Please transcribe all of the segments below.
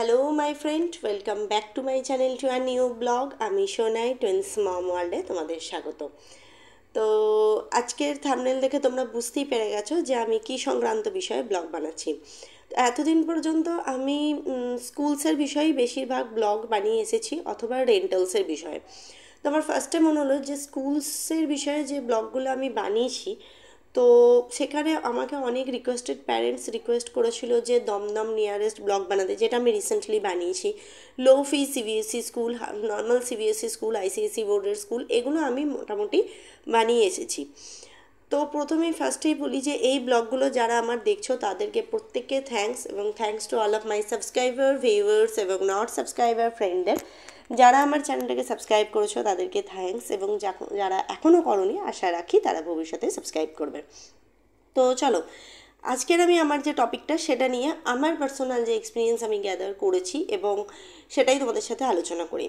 Hello my friend welcome back to my channel to our new blog আমি সোনাই টুয়েলস মম ওয়ার্ল্ডে তোমাদের স্বাগত তো আজকের থামনেল দেখে তোমরা বুঝতেই পেরে গেছো যে আমি কি সংক্রান্ত বিষয়ে ব্লগ বানাচ্ছি এতদিন পর্যন্ত আমি স্কুলসের বিষয়েই বেশিরভাগ ব্লগ বানিয়ে এসেছি অথবা রেন্টালসের বিষয়ে তো আমার ফার্স্টে মনে হলো যে স্কুলসের বিষয়ে যে ব্লগগুলো আমি বানিয়েছি তো সেখানে আমাকে অনেক রিকোয়েস্টেড প্যারেন্টস রিকোয়েস্ট করেছিল যে দমদম নিয়ারেস্ট ব্লক বানাতে যেটা আমি রিসেন্টলি বানিয়েছি low fee CBSE school normal CBSE school ICSE বোর্ডের স্কুল এগুলো আমি মোটামুটি বানিয়ে এসেছি তো প্রথমেই ফার্স্টেই বলি যে এই ব্লগগুলো যারা আমার দেখছো তাদেরকে প্রত্যেককে থ্যাংকস এবং thanks to all of my subscriber viewers এবং নট সাবস্ক্রাইবার ফ্রেন্ডের যারা আমার চ্যানেলটাকে সাবস্ক্রাইব করেছো তাদেরকে থ্যাংকস এবং যারা এখনও করনি আশা রাখি তারা ভবিষ্যতে সাবস্ক্রাইব করবে তো চলো আজকের আমি আমার যে টপিকটা সেটা নিয়ে আমার পার্সোনাল যে এক্সপিরিয়েন্স আমি গ্যাদার করেছি এবং সেটাই তোমাদের সাথে আলোচনা করি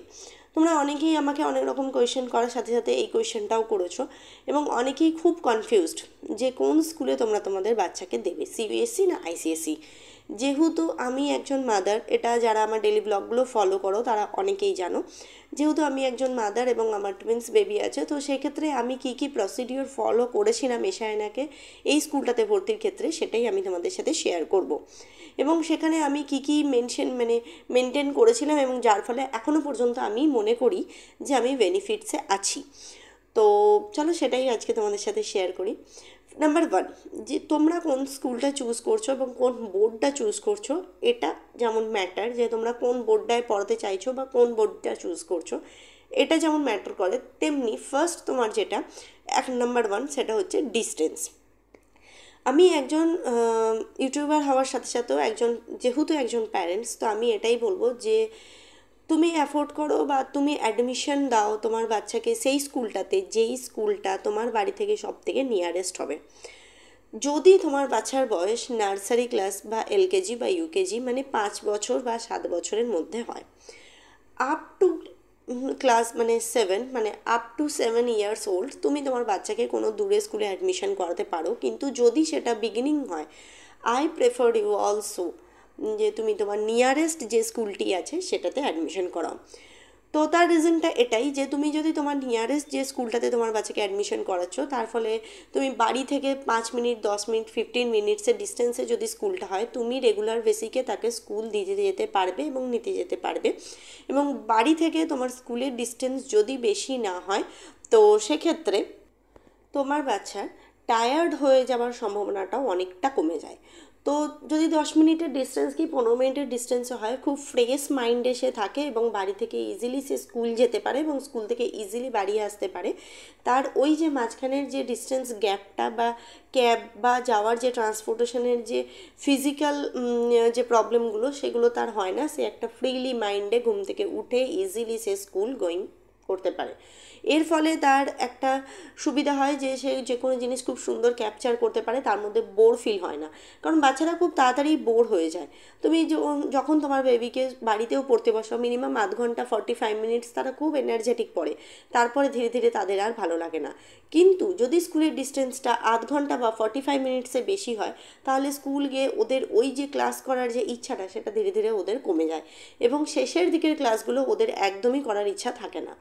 তোমরা অনেকেই আমাকে অনেক রকম কোয়েশ্চেন করার সাথে সাথে এই কোয়েশ্চেনটাও করেছো এবং অনেকেই খুব কনফিউজড যে কোন স্কুলে তোমরা তোমাদের বাচ্চাকে দেবে সিবিএসসি e না আইসিএসসি যেহেতু আমি একজন মাদার এটা যারা আমার ডেলি ব্লগগুলো ফলো করো তারা অনেকেই জানো যেহেতু আমি একজন মাদার এবং আমার টুইন্স বেবি আছে তো সেক্ষেত্রে আমি কি কি প্রসিডিওর ফলো করেছিলাম এশায়নাকে এই স্কুলটাতে ভর্তির ক্ষেত্রে সেটাই আমি তোমাদের সাথে শেয়ার করব। এবং সেখানে আমি কি কি মেনশন মানে মেনটেন করেছিলাম এবং যার ফলে এখনও পর্যন্ত আমি মনে করি যে আমি বেনিফিটসে আছি তো চলো সেটাই আজকে তোমাদের সাথে শেয়ার করি নাম্বার ওয়ান যে তোমরা কোন স্কুলটা চুজ করছো এবং কোন বোর্ডটা চুজ করছো এটা যেমন ম্যাটার যে তোমরা কোন বোর্ডটায় পড়তে চাইছো বা কোন বোর্ডটা চুজ করছো এটা যেমন ম্যাটার করে তেমনি ফার্স্ট তোমার যেটা এক নাম্বার ওয়ান সেটা হচ্ছে ডিস্টেন্স আমি একজন ইউটিউবার হওয়ার সাথে সাথেও একজন যেহেতু একজন প্যারেন্টস তো আমি এটাই বলবো যে তুমি অ্যাফোর্ড করো বা তুমি অ্যাডমিশন দাও তোমার বাচ্চাকে সেই স্কুলটাতে যেই স্কুলটা তোমার বাড়ি থেকে সব থেকে নিয়ারেস্ট হবে যদি তোমার বাচ্চার বয়স নার্সারি ক্লাস বা এলকেজি বা ইউকেজি মানে পাঁচ বছর বা সাত বছরের মধ্যে হয় আপ টু ক্লাস মানে সেভেন মানে up to seven years old তুমি তোমার বাচ্চাকে কোনো দূরে স্কুলে অ্যাডমিশন করাতে পারো কিন্তু যদি সেটা বিগিনিং হয় আই প্রেফার ইউ অলসো যে তুমি তোমার নিয়ারেস্ট যে স্কুলটি আছে সেটাতে অ্যাডমিশন করাও তো তার রিজনটা এটাই যে তুমি যদি তোমার নিয়ারেস্ট যে স্কুলটাতে তোমার বাচ্চাকে অ্যাডমিশন করাচ্ছ তার ফলে তুমি বাড়ি থেকে পাঁচ মিনিট দশ মিনিট ফিফটিন মিনিটসের ডিস্টেন্সে যদি স্কুলটা হয় তুমি রেগুলার বেসিকে তাকে স্কুল দিতে যেতে পারবে এবং নিতে যেতে পারবে এবং বাড়ি থেকে তোমার স্কুলের ডিস্টেন্স যদি বেশি না হয় তো সেক্ষেত্রে তোমার বাচ্চার টায়ার্ড হয়ে যাওয়ার সম্ভাবনাটাও অনেকটা কমে যায় তো যদি দশ মিনিটের ডিস্টেন্স কি পনেরো মিনিটের ডিস্টেন্সও হয় খুব ফ্রেশ মাইন্ডে সে থাকে এবং বাড়ি থেকে ইজিলি সে স্কুল যেতে পারে এবং স্কুল থেকে ইজিলি বাড়ি আসতে পারে তার ওই যে মাঝখানের যে ডিস্টেন্স গ্যাপটা বা ক্যাব বা যাওয়ার যে ট্রান্সপোর্টেশনের যে ফিজিক্যাল যে প্রবলেমগুলো সেগুলো তার হয় না সে একটা ফ্রিলি মাইন্ডে ঘুম থেকে উঠে ইজিলি সে স্কুল গোয়িং করতে পারে এর ফলে তার একটা সুবিধা হয় যে সে যে কোনো জিনিস খুব সুন্দর ক্যাপচার করতে পারে তার মধ্যে বোর ফিল হয় না কারণ বাচ্চারা খুব তাড়াতাড়ি বোর হয়ে যায় তুমি যখন তোমার বেবিকে বাড়িতেও পড়তে বসো মিনিমাম আধ ঘন্টা ফর্টি ফাইভ মিনিটস তারা খুব এনার্জেটিক পড়ে তারপরে ধীরে ধীরে তাদের আর ভালো লাগে না কিন্তু যদি স্কুলের ডিস্টেন্সটা আধ ঘন্টা বা ফর্টি ফাইভ মিনিটসে বেশি হয় তাহলে স্কুল গিয়ে ওদের ওই যে ক্লাস করার যে ইচ্ছাটা সেটা ধীরে ধীরে ওদের কমে যায় এবং শেষের দিকের ক্লাসগুলো ওদের একদমই করার ইচ্ছা থাকে না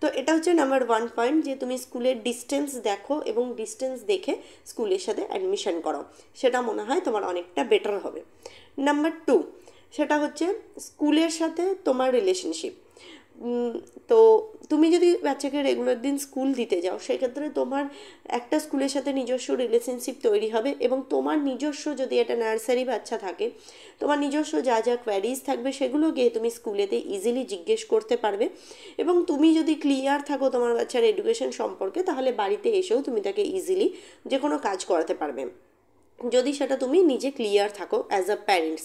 তো এটা হচ্ছে নাম্বার ওয়ান পয়েন্ট যে তুমি স্কুলের ডিস্টেন্স দেখো এবং ডিস্টেন্স দেখে স্কুলের সাথে অ্যাডমিশন করো সেটা মনে হয় তোমার অনেকটা বেটার হবে নাম্বার টু সেটা হচ্ছে স্কুলের সাথে তোমার রিলেশনশিপ তো তুমি যদি বাচ্চাকে রেগুলার দিন স্কুল দিতে যাও সেক্ষেত্রে তোমার একটা স্কুলের সাথে নিজস্ব রিলেশনশিপ তৈরি হবে এবং তোমার নিজস্ব যদি একটা নার্সারি বাচ্চা থাকে তোমার নিজস্ব যা যা কোয়ারিজ থাকবে সেগুলো গিয়ে তুমি স্কুলেতে ইজিলি জিজ্ঞেস করতে পারবে এবং তুমি যদি ক্লিয়ার থাকো তোমার বাচ্চার এডুকেশন সম্পর্কে তাহলে বাড়িতে এসেও তুমি তাকে ইজিলি যে কোনো কাজ করাতে পারবে যদি সেটা তুমি নিজে ক্লিয়ার থাকো অ্যাজ আ প্যারেন্টস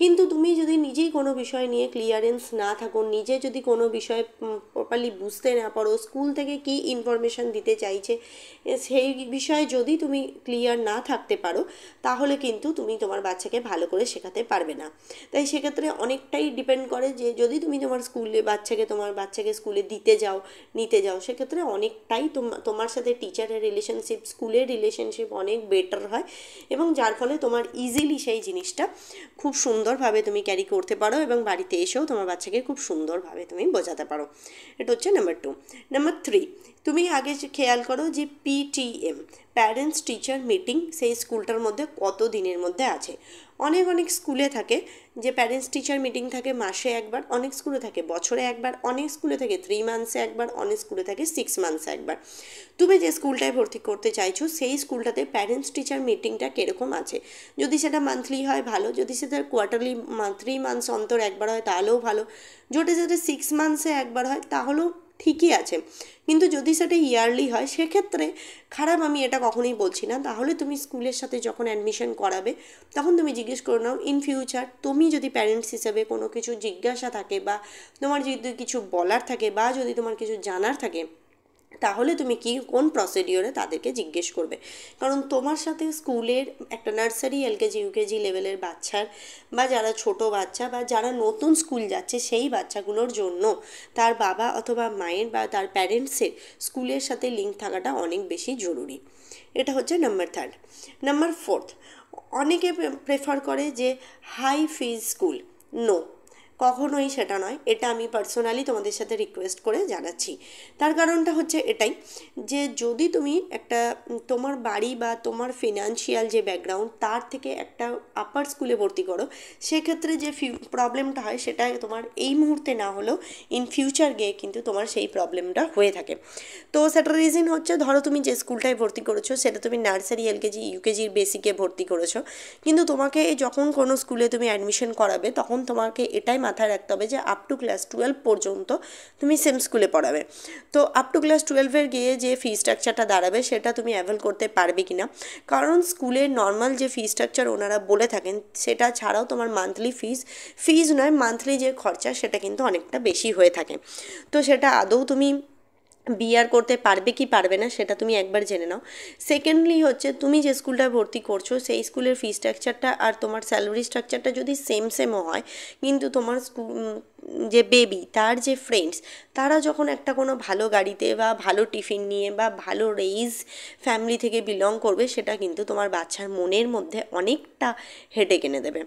কিন্তু তুমি যদি নিজেই কোনো বিষয় নিয়ে ক্লিয়ারেন্স না থাকো নিজে যদি কোনো বিষয় প্রপারলি বুঝতে না পারো স্কুল থেকে কি ইনফরমেশান দিতে চাইছে সেই বিষয়ে যদি তুমি ক্লিয়ার না থাকতে পারো তাহলে কিন্তু তুমি তোমার বাচ্চাকে ভালো করে শেখাতে পারবে না তাই সেক্ষেত্রে অনেকটাই ডিপেন্ড করে যে যদি তুমি তোমার স্কুলে বাচ্চাকে তোমার বাচ্চাকে স্কুলে দিতে যাও নিতে যাও সেক্ষেত্রে অনেকটাই তোমার সাথে টিচারের রিলেশনশিপ স্কুলের রিলেশনশিপ অনেক বেটার হয় এবং যার ফলে তোমার ইজিলি সেই জিনিসটা খুব সুন্দরভাবে তুমি ক্যারি করতে পারো এবং বাড়িতে এসেও তোমার বাচ্চাকে খুব সুন্দরভাবে তুমি বোঝাতে পারো এটা হচ্ছে নাম্বার টু নাম্বার থ্রি তুমি আগে খেয়াল করো যে পিটিএম প্যারেন্টস টিচার মিটিং সেই স্কুলটার মধ্যে কত দিনের মধ্যে আছে অনেক অনেক স্কুলে থাকে যে প্যারেন্টস টিচার মিটিং থাকে মাসে একবার অনেক স্কুলে থাকে বছরে একবার অনেক স্কুলে থাকে থ্রি মান্থসে একবার অনেক স্কুলে থাকে সিক্স মান্থসে একবার তুমি যে স্কুলটায় ভর্তি করতে চাইছো সেই স্কুলটাতে প্যারেন্টস টিচার মিটিংটা কীরকম আছে যদি সেটা মান্থলি হয় ভালো যদি সেটা কোয়ার্টারলি থ্রি মান্থস অন্তর একবার হয় তাহলেও ভালো যদি সেটা সিক্স মান্থসে একবার হয় তাহলেও ঠিকই আছে কিন্তু যদি সেটা ইয়ারলি হয় সেক্ষেত্রে খারাপ আমি এটা কখনোই বলছি না তাহলে তুমি স্কুলের সাথে যখন অ্যাডমিশন করাবে তখন তুমি জিজ্ঞেস করে নাও ইন ফিউচার তুমি যদি প্যারেন্টস হিসেবে কোনো কিছু জিজ্ঞাসা থাকে বা তোমার যদি কিছু বলার থাকে বা যদি তোমার কিছু জানার থাকে তাহলে তুমি কি কোন প্রসিডিওরে তাদেরকে জিজ্ঞেস করবে কারণ তোমার সাথে স্কুলের একটা নার্সারি এলকেজি ইউকেজি লেভেলের বাচ্চার বা যারা ছোট বাচ্চা বা যারা নতুন স্কুল যাচ্ছে সেই বাচ্চাগুলোর জন্য তার বাবা অথবা মায়ের বা তার প্যারেন্টসের স্কুলের সাথে লিঙ্ক থাকাটা অনেক বেশি জরুরি এটা হচ্ছে নাম্বার থার্ড নাম্বার ফোর্থ অনেকে প্রেফার করে যে হাই ফিজ স্কুল নো কখনোই সেটা নয় এটা আমি পার্সোনালি তোমাদের সাথে রিকোয়েস্ট করে জানাচ্ছি তার কারণটা হচ্ছে এটাই যে যদি তুমি একটা তোমার বাড়ি বা তোমার ফিনান্সিয়াল যে ব্যাকগ্রাউন্ড তার থেকে একটা আপার স্কুলে ভর্তি করো সেক্ষেত্রে যে প্রবলেমটা হয় সেটা তোমার এই মুহূর্তে না হলেও ইন ফিউচার গিয়ে কিন্তু তোমার সেই প্রবলেমটা হয়ে থাকে তো সেটার রিজন হচ্ছে ধরো তুমি যে স্কুলটায় ভর্তি করেছো সেটা তুমি নার্সারি এলকেজি ইউকেজির বেসিকে ভর্তি করেছো কিন্তু তোমাকে যখন কোনো স্কুলে তুমি অ্যাডমিশন করাবে তখন তোমাকে এটাই মাথায় রাখতে হবে যে আপ টু ক্লাস টুয়েলভ পর্যন্ত তুমি সেম স্কুলে পড়াবে তো আপ টু ক্লাস টুয়েলভের গিয়ে যে ফি স্ট্রাকচারটা দাঁড়াবে সেটা তুমি অ্যাভেল করতে পারবে কি না কারণ স্কুলের নর্মাল যে ফি স্ট্রাকচার ওনারা বলে থাকেন সেটা ছাড়াও তোমার মান্থলি ফিজ ফিজ নয় মান্থলি যে খরচা সেটা কিন্তু অনেকটা বেশি হয়ে থাকে তো সেটা আদৌ তুমি বিয়ার করতে পারবে কি পারবে না সেটা তুমি একবার জেনে নাও সেকেন্ডলি হচ্ছে তুমি যে স্কুলটা ভর্তি করছো সেই স্কুলের ফি স্ট্রাকচারটা আর তোমার স্যালারি স্ট্রাকচারটা যদি সেম সেমও হয় কিন্তু তোমার স্কুল যে বেবি তার যে ফ্রেন্ডস তারা যখন একটা কোনো ভালো গাড়িতে বা ভালো টিফিন নিয়ে বা ভালো রেইজ ফ্যামিলি থেকে বিলং করবে সেটা কিন্তু তোমার বাচ্চার মনের মধ্যে অনেকটা হেঁটে কেনে দেবে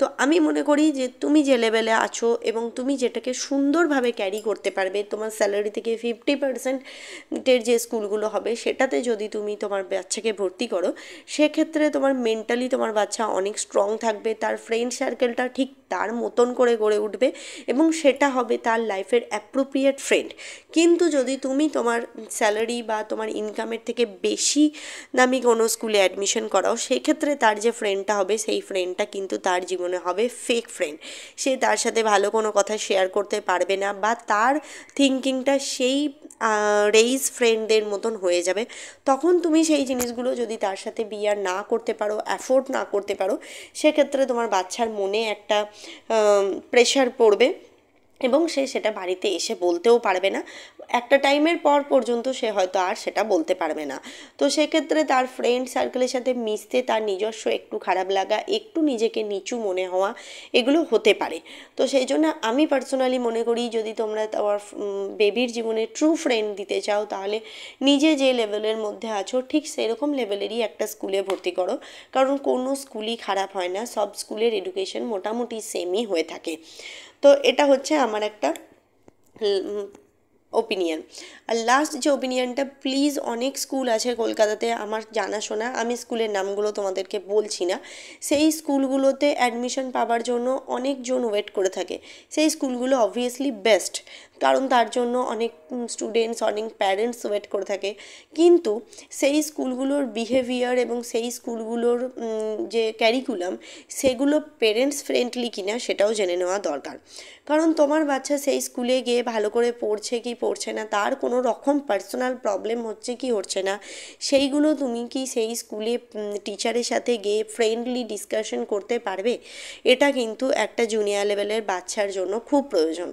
তো আমি মনে করি যে তুমি যে লেভেলে আছো এবং তুমি যেটাকে সুন্দরভাবে ক্যারি করতে পারবে তোমার স্যালারি থেকে ফিফটি পার্সেন্টের যে স্কুলগুলো হবে সেটাতে যদি তুমি তোমার বাচ্চাকে ভর্তি করো সেক্ষেত্রে তোমার মেন্টালি তোমার বাচ্চা অনেক স্ট্রং থাকবে তার ফ্রেন্ড সার্কেলটা ঠিক তার মতন করে গড়ে উঠবে এবং সেটা হবে তার লাইফের অ্যাপ্রোপ্রিয়েট ফ্রেন্ড কিন্তু যদি তুমি তোমার স্যালারি বা তোমার ইনকামের থেকে বেশি দামি কোনো স্কুলে অ্যাডমিশন করাও সেক্ষেত্রে তার যে ফ্রেন্ডটা হবে সেই ফ্রেন্ডটা কিন্তু তার জীবনে হবে ফেক ফ্রেন্ড সে তার সাথে ভালো কোনো কথা শেয়ার করতে পারবে না বা তার থিঙ্কিংটা সেই রেইস ফ্রেন্ডদের মতন হয়ে যাবে তখন তুমি সেই জিনিসগুলো যদি তার সাথে বিয়ার না করতে পারো অ্যাফোর্ড না করতে পারো সেক্ষেত্রে তোমার বাচ্চার মনে একটা প্রেশার পড়বে এবং সে সেটা বাড়িতে এসে বলতেও পারবে না একটা টাইমের পর পর্যন্ত সে হয়তো আর সেটা বলতে পারবে না তো সেক্ষেত্রে তার ফ্রেন্ড সার্কেলের সাথে মিশতে তার নিজস্ব একটু খারাপ লাগা একটু নিজেকে নিচু মনে হওয়া এগুলো হতে পারে তো সেই জন্য আমি পার্সোনালি মনে করি যদি তোমরা তোমার বেবির জীবনে ট্রু ফ্রেন্ড দিতে চাও তাহলে নিজে যে লেভেলের মধ্যে আছো ঠিক সেরকম লেভেলেরই একটা স্কুলে ভর্তি করো কারণ কোনো স্কুলই খারাপ হয় না সব স্কুলের এডুকেশন মোটামুটি সেমই হয়ে থাকে তো এটা হচ্ছে আমার একটা ওপিনিয়ন আর লাস্ট যে ওপিনিয়নটা প্লিজ অনেক স্কুল আছে কলকাতাতে আমার জানাশোনা আমি স্কুলের নামগুলো তোমাদেরকে বলছি না সেই স্কুলগুলোতে অ্যাডমিশন পাওয়ার জন্য অনেকজন ওয়েট করে থাকে সেই স্কুলগুলো অবভিয়াসলি বেস্ট কারণ তার জন্য অনেক স্টুডেন্টস অনেক প্যারেন্টস ওয়েট করে থাকে কিন্তু সেই স্কুলগুলোর বিহেভিয়ার এবং সেই স্কুলগুলোর যে ক্যারিকুলাম সেগুলো পেরেন্টস ফ্রেন্ডলি কিনা সেটাও জেনে নেওয়া দরকার কারণ তোমার বাচ্চা সেই স্কুলে গিয়ে ভালো করে পড়ছে কি পড়ছে না তার কোনো রকম পার্সোনাল প্রবলেম হচ্ছে কি হচ্ছে না সেইগুলো তুমি কি সেই স্কুলে টিচারের সাথে গিয়ে ফ্রেন্ডলি ডিসকাশন করতে পারবে এটা কিন্তু একটা জুনিয়র লেভেলের বাচ্চার জন্য খুব প্রয়োজন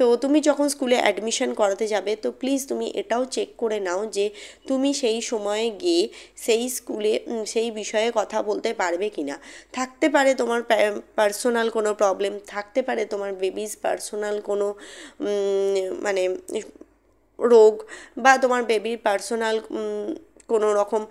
তো তুমি যখন স্কুলে অ্যাডমিশন করাতে যাবে তো প্লিজ তুমি এটাও চেক করে নাও যে তুমি সেই সময়ে গিয়ে সেই স্কুলে সেই বিষয়ে কথা বলতে পারবে কি না থাকতে পারে তোমার পার্সোনাল কোনো প্রবলেম থাকতে পারে তোমার বেবিস পার্সোনাল কোনো মানে রোগ বা তোমার বেবির পার্সোনাল কোনো রকম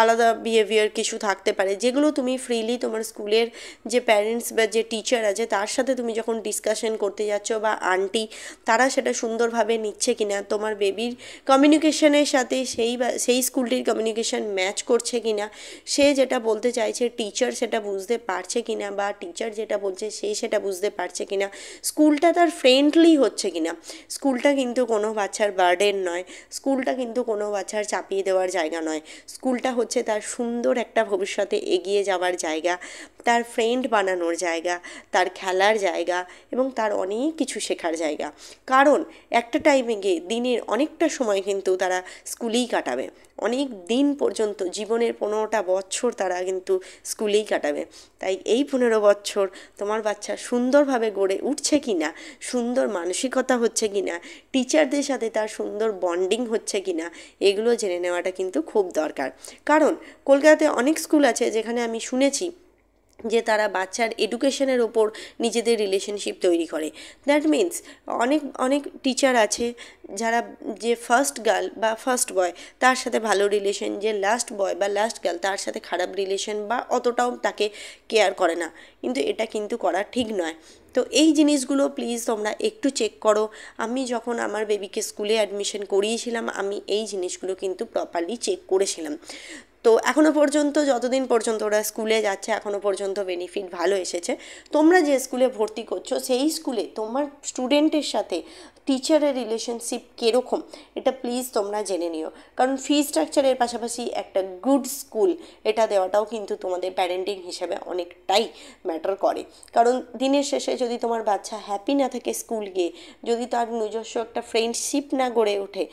আলাদা বিহেভিয়ার কিছু থাকতে পারে যেগুলো তুমি ফ্রিলি তোমার স্কুলের যে প্যারেন্টস বা যে টিচার আছে তার সাথে তুমি যখন ডিসকাশন করতে যাচ্ছ বা আন্টি তারা সেটা সুন্দরভাবে নিচ্ছে কি না তোমার বেবির কমিউনিকেশনের সাথে সেই সেই স্কুলটির কমিউনিকেশন ম্যাচ করছে কি না সে যেটা বলতে চাইছে টিচার সেটা বুঝতে পারছে কি না বা টিচার যেটা বলছে সে সেটা বুঝতে পারছে কি না স্কুলটা তার ফ্রেন্ডলি হচ্ছে কি না স্কুলটা কিন্তু কোনো বাচ্চার বার্ডেন নয় স্কুলটা কিন্তু কোনো বাচ্চার চাপিয়ে দেওয়ার জায়গা নয় স্কুলটা হচ্ছে তার সুন্দর একটা ভবিষ্যতে এগিয়ে যাওয়ার জায়গা তার ফ্রেন্ড বানানোর জায়গা তার খেলার জায়গা এবং তার অনেক কিছু শেখার জায়গা কারণ একটা টাইমে গিয়ে দিনের অনেকটা সময় কিন্তু তারা স্কুলেই কাটাবে অনেক দিন পর্যন্ত জীবনের পনেরোটা বছর তারা কিন্তু স্কুলেই কাটাবে তাই এই পনেরো বছর তোমার বাচ্চা সুন্দরভাবে গড়ে উঠছে কি না সুন্দর মানসিকতা হচ্ছে কি না টিচারদের সাথে তার সুন্দর বন্ডিং হচ্ছে কি না এগুলো জেনে নেওয়াটা কিন্তু খুব দরকার কারণ কলকাতাতে অনেক স্কুল আছে যেখানে আমি শুনেছি যে তারা বাচ্চার এডুকেশনের ওপর নিজেদের রিলেশনশিপ তৈরি করে দ্যাট মিন্স অনেক অনেক টিচার আছে যারা যে ফার্স্ট গার্ল বা ফার্স্ট বয় তার সাথে ভালো রিলেশন যে লাস্ট বয় বা লাস্ট গার্ল তার সাথে খারাপ রিলেশন বা অতটাও তাকে কেয়ার করে না কিন্তু এটা কিন্তু করা ঠিক নয় তো এই জিনিসগুলো প্লিজ তোমরা একটু চেক করো আমি যখন আমার বেবিকে স্কুলে অ্যাডমিশন করিয়েছিলাম আমি এই জিনিসগুলো কিন্তু প্রপারলি চেক করেছিলাম তো এখনও পর্যন্ত যতদিন পর্যন্ত ওরা স্কুলে যাচ্ছে এখনও পর্যন্ত বেনিফিট ভালো এসেছে তোমরা যে স্কুলে ভর্তি করছো সেই স্কুলে তোমার স্টুডেন্টের সাথে টিচারের রিলেশনশিপ কীরকম এটা প্লিজ তোমরা জেনে নিও কারণ ফি স্ট্রাকচারের পাশাপাশি একটা গুড স্কুল এটা দেওয়াটাও কিন্তু তোমাদের প্যারেন্টিং হিসেবে অনেকটাই ম্যাটার করে কারণ দিনের শেষে যদি তোমার বাচ্চা হ্যাপি না থাকে স্কুল গিয়ে যদি তার নিজস্ব একটা ফ্রেন্ডশিপ না গড়ে ওঠে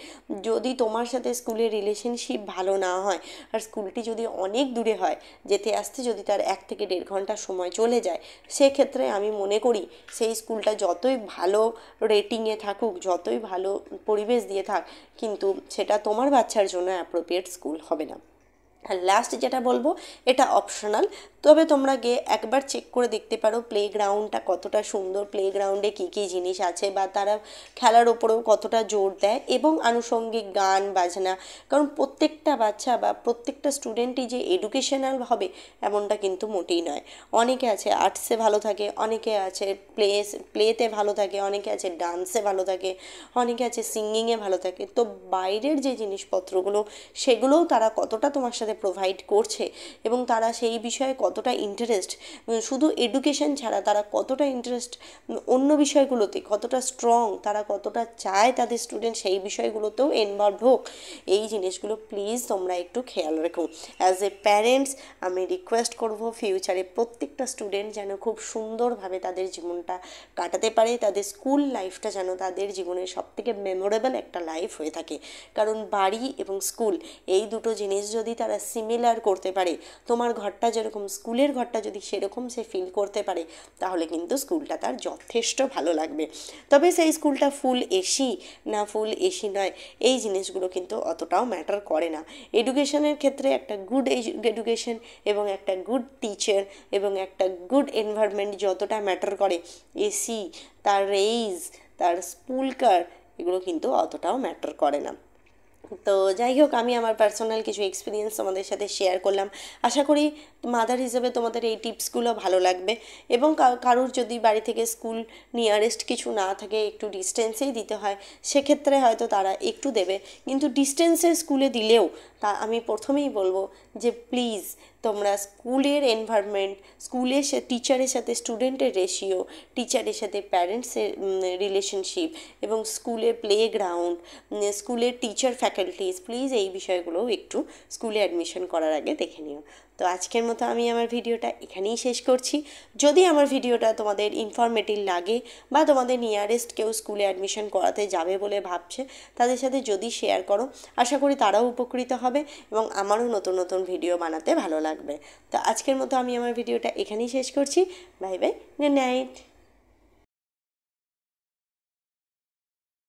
যদি তোমার সাথে স্কুলের রিলেশনশিপ ভালো না হয় আর স্কুলটি যদি অনেক দূরে হয় যেতে আসতে যদি তার এক থেকে দেড় ঘন্টা সময় চলে যায় সেক্ষেত্রে আমি মনে করি সেই স্কুলটা যতই ভালো রেটিংয়ে থাকুক যতই ভালো পরিবেশ দিয়ে থাক কিন্তু সেটা তোমার বাচ্চার জন্য অ্যাপ্রোপ্রিয়েট স্কুল হবে না আর লাস্ট যেটা বলবো এটা অপশনাল তবে তোমরা গিয়ে একবার চেক করে দেখতে পারো প্লে গ্রাউন্ডটা কতটা সুন্দর প্লে গ্রাউন্ডে কী কী জিনিস আছে বা তারা খেলার ওপরেও কতটা জোর দেয় এবং আনুষঙ্গিক গান বাজনা কারণ প্রত্যেকটা বাচ্চা বা প্রত্যেকটা স্টুডেন্টই যে এডুকেশনাল হবে এমনটা কিন্তু মোটেই নয় অনেকে আছে আর্টসে ভালো থাকে অনেকে আছে প্লে প্লেতে ভালো থাকে অনেকে আছে ডান্সে ভালো থাকে অনেকে আছে সিঙ্গিংয়ে ভালো থাকে তো বাইরের যে জিনিসপত্রগুলো সেগুলোও তারা কতটা তোমার সাথে সাথে প্রোভাইড করছে এবং তারা সেই বিষয়ে কতটা ইন্টারেস্ট শুধু এডুকেশন ছাড়া তারা কতটা ইন্টারেস্ট অন্য বিষয়গুলোতে কতটা স্ট্রং তারা কতটা চায় তাদের স্টুডেন্ট সেই বিষয়গুলোতেও ইনভলভ হোক এই জিনিসগুলো প্লিজ তোমরা একটু খেয়াল রেখো অ্যাজ এ প্যারেন্টস আমি রিকোয়েস্ট করব ফিউচারে প্রত্যেকটা স্টুডেন্ট যেন খুব সুন্দরভাবে তাদের জীবনটা কাটাতে পারে তাদের স্কুল লাইফটা যেন তাদের জীবনের সব থেকে মেমোরেবল একটা লাইফ হয়ে থাকে কারণ বাড়ি এবং স্কুল এই দুটো জিনিস যদি তারা তারা সিমিলার করতে পারে তোমার ঘরটা যেরকম স্কুলের ঘরটা যদি সেরকম সে ফিল করতে পারে তাহলে কিন্তু স্কুলটা তার যথেষ্ট ভালো লাগবে তবে সেই স্কুলটা ফুল এসি না ফুল এসি নয় এই জিনিসগুলো কিন্তু অতটাও ম্যাটার করে না এডুকেশনের ক্ষেত্রে একটা গুড এডুকেশন এবং একটা গুড টিচার এবং একটা গুড এনভায়রনমেন্ট যতটা ম্যাটার করে এসি তার রেইজ তার স্কুলকার এগুলো কিন্তু অতটাও ম্যাটার করে না তো যাই হোক আমি আমার পার্সোনাল কিছু এক্সপিরিয়েন্স তোমাদের সাথে শেয়ার করলাম আশা করি মাদার হিসেবে তোমাদের এই টিপসগুলো ভালো লাগবে এবং কারুর যদি বাড়ি থেকে স্কুল নিয়ারেস্ট কিছু না থাকে একটু ডিস্টেন্সেই দিতে হয় সেক্ষেত্রে হয়তো তারা একটু দেবে কিন্তু ডিস্টেন্সে স্কুলে দিলেও তা আমি প্রথমেই বলবো যে প্লিজ তোমরা স্কুলের এনভায়রনমেন্ট স্কুলের টিচারের সাথে স্টুডেন্টের রেশিও টিচারের সাথে প্যারেন্টসের রিলেশনশিপ এবং স্কুলের প্লে গ্রাউন্ড স্কুলের টিচার ফ্যাকাল্টিস প্লিজ এই বিষয়গুলোও একটু স্কুলে অ্যাডমিশন করার আগে দেখে নিও তো আজকের মতো আমি আমার ভিডিওটা এখানেই শেষ করছি যদি আমার ভিডিওটা তোমাদের ইনফরমেটিভ লাগে বা তোমাদের নিয়ারেস্ট কেউ স্কুলে অ্যাডমিশন করাতে যাবে বলে ভাবছে তাদের সাথে যদি শেয়ার করো আশা করি তারাও উপকৃত হবে এবং আমারও নতুন নতুন ভিডিও বানাতে ভালো লাগে থাকবে তো আজকের মতো আমি আমার ভিডিওটা এখানেই শেষ করছি বাই বাই গুড নাইট